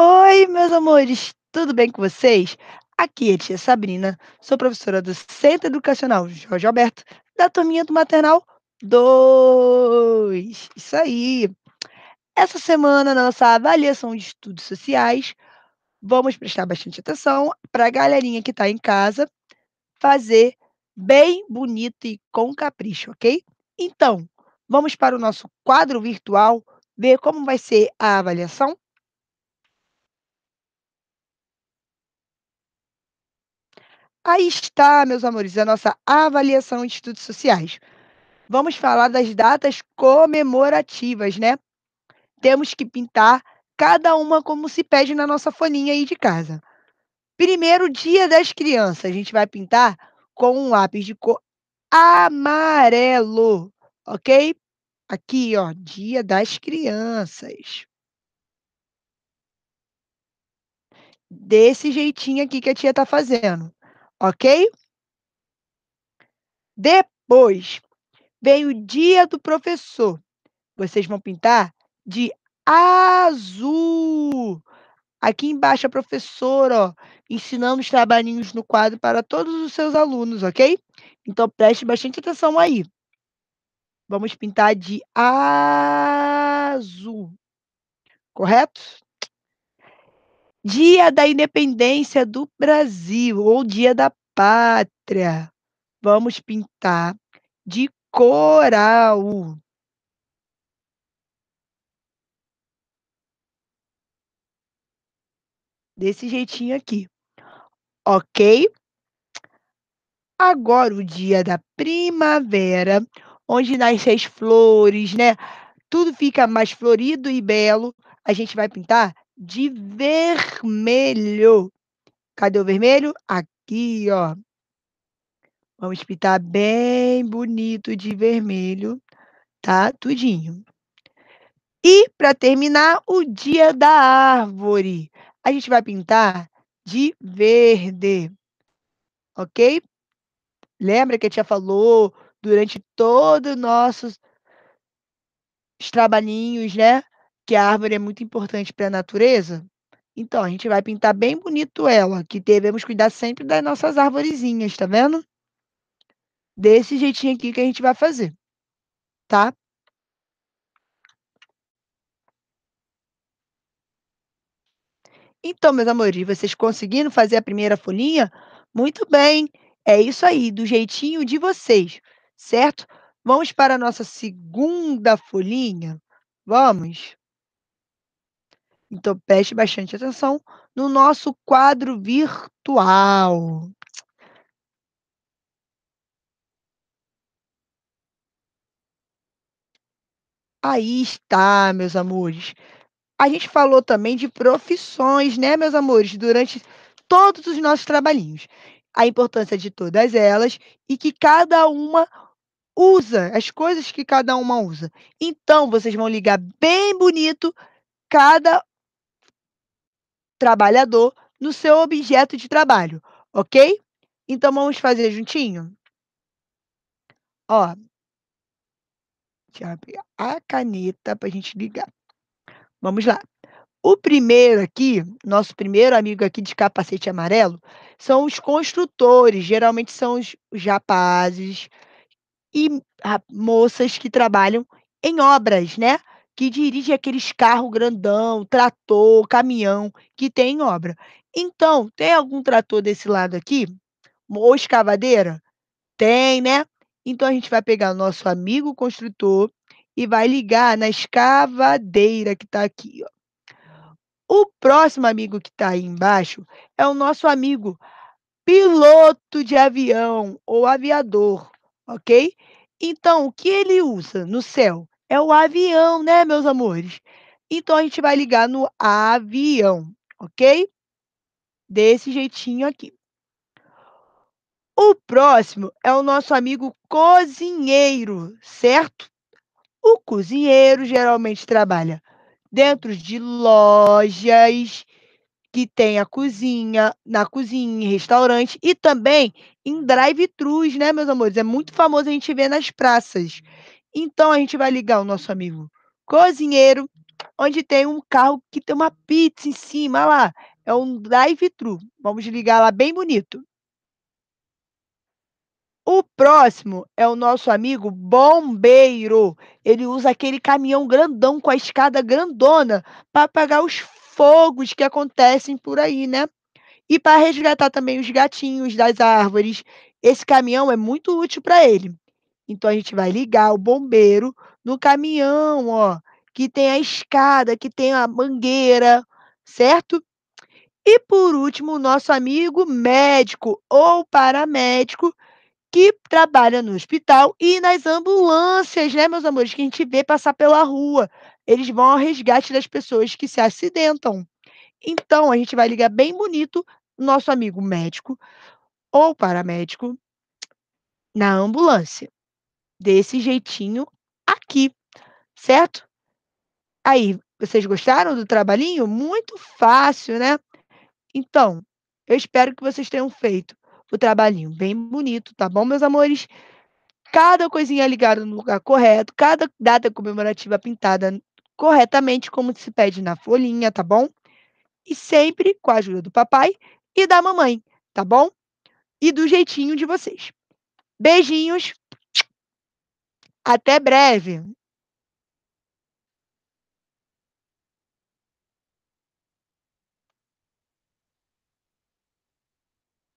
Oi, meus amores, tudo bem com vocês? Aqui é a tia Sabrina, sou professora do Centro Educacional Jorge Alberto, da turminha do Maternal 2. Isso aí! Essa semana, na nossa avaliação de estudos sociais, vamos prestar bastante atenção para a galerinha que está em casa fazer bem bonito e com capricho, ok? Então, vamos para o nosso quadro virtual ver como vai ser a avaliação? Aí está, meus amores, a nossa avaliação de estudos sociais. Vamos falar das datas comemorativas, né? Temos que pintar cada uma como se pede na nossa folhinha aí de casa. Primeiro dia das crianças, a gente vai pintar com um lápis de cor amarelo, ok? Aqui, ó, Dia das Crianças. Desse jeitinho aqui que a tia tá fazendo, ok? Depois vem o Dia do Professor. Vocês vão pintar de azul. Aqui embaixo a professora, ó, ensinando os trabalhinhos no quadro para todos os seus alunos, ok? Então preste bastante atenção aí. Vamos pintar de azul. Correto? Dia da Independência do Brasil ou Dia da Pátria. Vamos pintar de coral. Desse jeitinho aqui. Ok? Agora, o dia da primavera onde nascem as flores, né? Tudo fica mais florido e belo. A gente vai pintar de vermelho. Cadê o vermelho? Aqui, ó. Vamos pintar bem bonito de vermelho, tá? Tudinho. E, para terminar, o dia da árvore. A gente vai pintar de verde, ok? Lembra que a tia falou durante todos os nossos trabalhinhos, né? Que a árvore é muito importante para a natureza. Então, a gente vai pintar bem bonito ela, que devemos cuidar sempre das nossas arvorezinhas, tá vendo? Desse jeitinho aqui que a gente vai fazer, tá? Então, meus amores, vocês conseguiram fazer a primeira folhinha? Muito bem, é isso aí, do jeitinho de vocês certo? Vamos para a nossa segunda folhinha? Vamos? Então, preste bastante atenção no nosso quadro virtual. Aí está, meus amores. A gente falou também de profissões, né, meus amores, durante todos os nossos trabalhinhos. A importância de todas elas e que cada uma usa, as coisas que cada uma usa. Então, vocês vão ligar bem bonito cada trabalhador no seu objeto de trabalho, ok? Então, vamos fazer juntinho? Ó, deixa eu abrir a caneta para a gente ligar. Vamos lá. O primeiro aqui, nosso primeiro amigo aqui de capacete amarelo, são os construtores, geralmente são os, os rapazes, e a, moças que trabalham em obras, né? Que dirigem aqueles carros grandão, trator, caminhão que tem em obra. Então, tem algum trator desse lado aqui? Ou escavadeira? Tem, né? Então a gente vai pegar o nosso amigo construtor e vai ligar na escavadeira que está aqui. Ó. O próximo amigo que está aí embaixo é o nosso amigo piloto de avião ou aviador ok? Então, o que ele usa no céu? É o avião, né, meus amores? Então, a gente vai ligar no avião, ok? Desse jeitinho aqui. O próximo é o nosso amigo cozinheiro, certo? O cozinheiro geralmente trabalha dentro de lojas que tem a cozinha, na cozinha, em restaurante e também em drive-thrus, né, meus amores? É muito famoso a gente ver nas praças. Então a gente vai ligar o nosso amigo cozinheiro, onde tem um carro que tem uma pizza em cima lá. É um drive-thru. Vamos ligar lá bem bonito. O próximo é o nosso amigo bombeiro. Ele usa aquele caminhão grandão com a escada grandona para apagar os fogos que acontecem por aí, né? E para resgatar também os gatinhos das árvores, esse caminhão é muito útil para ele. Então a gente vai ligar o bombeiro no caminhão, ó, que tem a escada, que tem a mangueira, certo? E por último, o nosso amigo médico ou paramédico que trabalha no hospital e nas ambulâncias, né, meus amores, que a gente vê passar pela rua. Eles vão ao resgate das pessoas que se acidentam. Então, a gente vai ligar bem bonito nosso amigo médico ou paramédico na ambulância. Desse jeitinho aqui, certo? Aí, vocês gostaram do trabalhinho? Muito fácil, né? Então, eu espero que vocês tenham feito o trabalhinho bem bonito, tá bom, meus amores? Cada coisinha ligada no lugar correto, cada data comemorativa pintada corretamente, como se pede na folhinha, tá bom? e sempre com a ajuda do papai e da mamãe, tá bom? E do jeitinho de vocês. Beijinhos. Até breve.